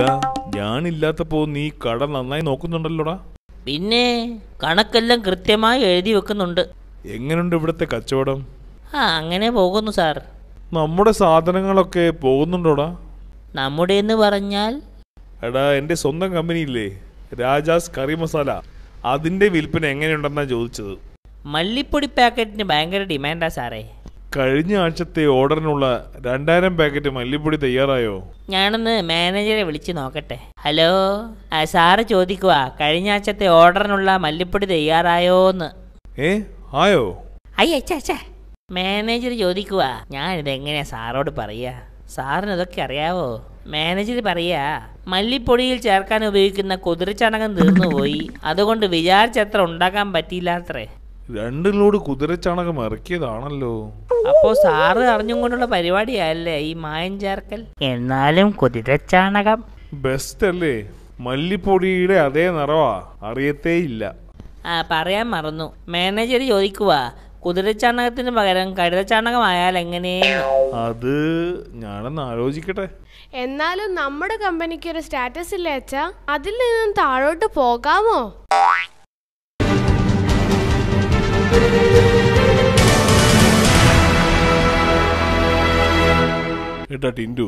അല്ല ഞാനില്ലാത്തപ്പോ നീ കട നന്നായി നോക്കുന്നുണ്ടല്ലോടാ പിന്നെ കണക്കെല്ലാം കൃത്യമായി എഴുതി വെക്കുന്നുണ്ട് എങ്ങനെയുണ്ട് ഇവിടുത്തെ കച്ചവടം ആ അങ്ങനെ പോകുന്നു സാർ നമ്മുടെ സാധനങ്ങളൊക്കെ പോകുന്നുണ്ടോടാ നമ്മുടെ എന്ന് പറഞ്ഞാൽ എടാ എൻ്റെ സ്വന്തം ഇല്ലേ രാജാസ് കറി മസാല അതിൻ്റെ വിൽപ്പന എങ്ങനെയുണ്ടെന്നാ ചോദിച്ചത് മല്ലിപ്പൊടി പാക്കറ്റിന് ഭയങ്കര ഡിമാൻഡാ സാറേ കഴിഞ്ഞ ആഴ്ചത്തെ ഓർഡറിനുള്ള രണ്ടായിരം പാക്കറ്റ് മല്ലിപ്പൊടി തയ്യാറായോ ഞാനൊന്ന് മാനേജറെ വിളിച്ചു നോക്കട്ടെ ഹലോ സാറ് ചോദിക്കുക കഴിഞ്ഞ ആഴ്ചത്തെ ഓർഡറിനുള്ള മല്ലിപ്പൊടി തയ്യാറായോന്ന് ഏ ആയോ അയ്യ മാനേജർ ചോദിക്കുക ഞാനിത് എങ്ങനെയാ സാറോട് പറയാ സാറിന് ഇതൊക്കെ അറിയാവോ മാനേജർ പറയാ മല്ലിപ്പൊടിയിൽ ചേർക്കാൻ ഉപയോഗിക്കുന്ന കുതിരച്ചണകം തീർന്നുപോയി അതുകൊണ്ട് വിചാരിച്ചത്ര ഉണ്ടാക്കാൻ പറ്റിയില്ലാത്രേ രണ്ടിലോട് കുതിരച്ചാണകം ഇറക്കിയതാണല്ലോ അപ്പോ സാറ് അറിഞ്ഞും കൊണ്ടുള്ള പരിപാടിയല്ലേ ഈ മായം ചേർക്കൽ എന്നാലും കുതിരച്ചാണകം ബെസ്റ്റ് അല്ലേ മല്ലിപ്പൊടിയുടെ അതേ നിറവാ അറിയത്തേ ഇല്ല ആ പറയാൻ മറന്നു മാനേജർ ചോദിക്കുവാ കുതിരച്ചാണകത്തിന് പകരം കരുതച്ചാണകമായാൽ എങ്ങനെ അത് ഞാനൊന്ന് ആലോചിക്കട്ടെ എന്നാലും നമ്മുടെ കമ്പനിക്ക് ഒരു സ്റ്റാറ്റസ് ഇല്ലേ അച്ഛാ അതിൽ നിന്നും താഴോട്ട് പോകാമോ എടാ ടിൻഡു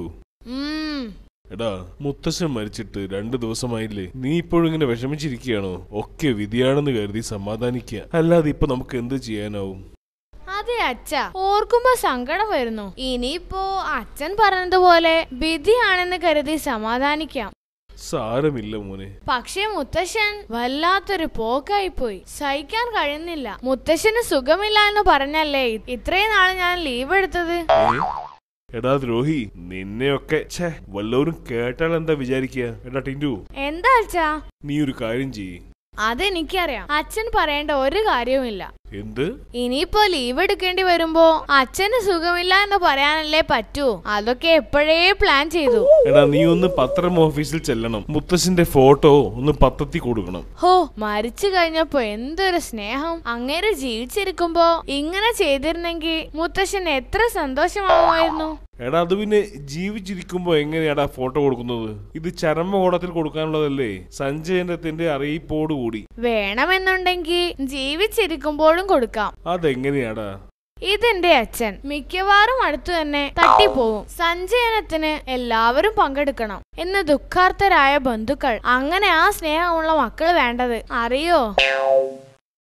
എടാ മുത്തശ്ശൻ മരിച്ചിട്ട് രണ്ടു ദിവസമായില്ലേ നീ ഇപ്പോഴും ഇങ്ങനെ വിഷമിച്ചിരിക്കുകയാണോ ഒക്കെ വിധിയാണെന്ന് കരുതി സമാധാനിക്കുക അല്ലാതെ ഇപ്പൊ നമുക്ക് എന്ത് ചെയ്യാനാവും അതെ അച്ഛ ഓർക്കുമ്പോ സങ്കടം വരുന്നു ഇനിയിപ്പോ അച്ഛൻ പറഞ്ഞതുപോലെ വിധിയാണെന്ന് കരുതി സമാധാനിക്കാം സാരമില്ല മോനെ പക്ഷേ മുത്തശ്ശൻ വല്ലാത്തൊരു പോക്കായി പോയി സഹിക്കാൻ കഴിയുന്നില്ല മുത്തശ്ശന് സുഖമില്ല എന്ന് പറഞ്ഞല്ലേ ഇത്രയും നാള് ഞാൻ ലീവ് എടുത്തത് എടാ ദ്രോഹി നിന്നെയൊക്കെ വല്ലവരും കേട്ടാൽ എന്താ വിചാരിക്കുക എടാ ടിൻഡു എന്താ നീ ഒരു കാര്യം ചെയ്യ് അതെനിക്കറിയാം അച്ഛൻ പറയേണ്ട ഒരു കാര്യവുമില്ല എന്ത് ഇനിയിപ്പോ ലീവ് എടുക്കേണ്ടി വരുമ്പോ അച്ഛന് സുഖമില്ല എന്ന് പറയാനല്ലേ പറ്റൂ അതൊക്കെ എപ്പോഴേ പ്ലാൻ ചെയ്തു എടാ നീ ഒന്ന് പത്രം ഓഫീസിൽ ചെല്ലണം മുത്തശ്ശന്റെ ഫോട്ടോ ഒന്ന് പത്രത്തിൽ കൊടുക്കണം ഹോ മരിച്ചു കഴിഞ്ഞപ്പോ എന്തൊരു സ്നേഹം അങ്ങനെ ജീവിച്ചിരിക്കുമ്പോ ഇങ്ങനെ ചെയ്തിരുന്നെങ്കിൽ മുത്തശ്ശൻ എത്ര സന്തോഷമാവുമായിരുന്നു എടാ അത് പിന്നെ ജീവിച്ചിരിക്കുമ്പോൾ എങ്ങനെയാടാ ഫോട്ടോ കൊടുക്കുന്നത് ഇത് ചരമകോടത്തിൽ കൊടുക്കാനുള്ളതല്ലേ അറിയിപ്പോട് കൂടി വേണമെന്നുണ്ടെങ്കിൽ ജീവിച്ചിരിക്കുമ്പോഴും കൊടുക്കാം അതെങ്ങനെയാടാ ഇതെന്റെ അച്ഛൻ മിക്കവാറും അടുത്തു തന്നെ തട്ടിപ്പോവും സഞ്ജയനത്തിന് എല്ലാവരും പങ്കെടുക്കണം എന്ന് ദുഃഖാർത്ഥരായ ബന്ധുക്കൾ അങ്ങനെ ആ സ്നേഹമുള്ള മക്കൾ വേണ്ടത് അറിയോ